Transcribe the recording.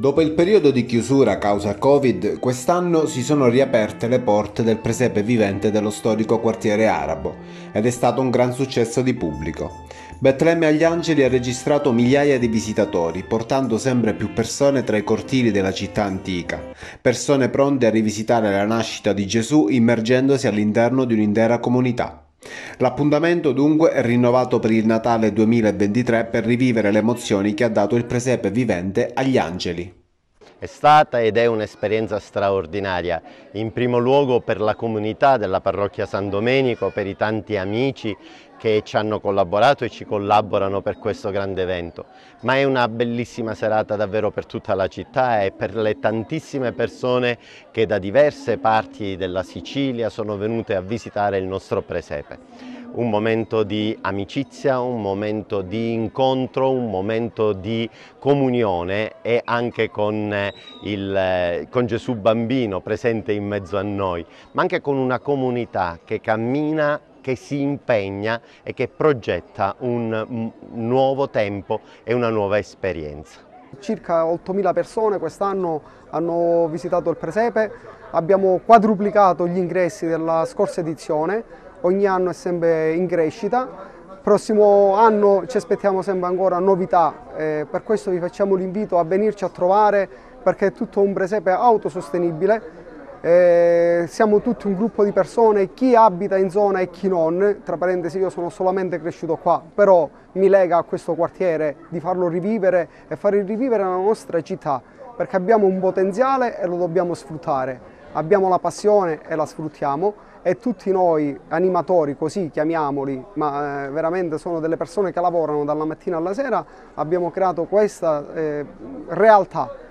Dopo il periodo di chiusura a causa Covid, quest'anno si sono riaperte le porte del presepe vivente dello storico quartiere arabo ed è stato un gran successo di pubblico. Betlemme agli Angeli ha registrato migliaia di visitatori, portando sempre più persone tra i cortili della città antica, persone pronte a rivisitare la nascita di Gesù immergendosi all'interno di un'intera comunità. L'appuntamento dunque è rinnovato per il Natale 2023 per rivivere le emozioni che ha dato il presepe vivente agli angeli. È stata ed è un'esperienza straordinaria, in primo luogo per la comunità della parrocchia San Domenico, per i tanti amici che ci hanno collaborato e ci collaborano per questo grande evento, ma è una bellissima serata davvero per tutta la città e per le tantissime persone che da diverse parti della Sicilia sono venute a visitare il nostro presepe un momento di amicizia, un momento di incontro, un momento di comunione e anche con, eh, il, eh, con Gesù bambino presente in mezzo a noi, ma anche con una comunità che cammina che si impegna e che progetta un mm, nuovo tempo e una nuova esperienza. Circa 8.000 persone quest'anno hanno visitato il presepe, abbiamo quadruplicato gli ingressi della scorsa edizione ogni anno è sempre in crescita. Prossimo anno ci aspettiamo sempre ancora novità, eh, per questo vi facciamo l'invito a venirci a trovare perché è tutto un presepe autosostenibile. Eh, siamo tutti un gruppo di persone, chi abita in zona e chi non, tra parentesi io sono solamente cresciuto qua, però mi lega a questo quartiere di farlo rivivere e far rivivere la nostra città, perché abbiamo un potenziale e lo dobbiamo sfruttare abbiamo la passione e la sfruttiamo e tutti noi animatori, così chiamiamoli, ma eh, veramente sono delle persone che lavorano dalla mattina alla sera, abbiamo creato questa eh, realtà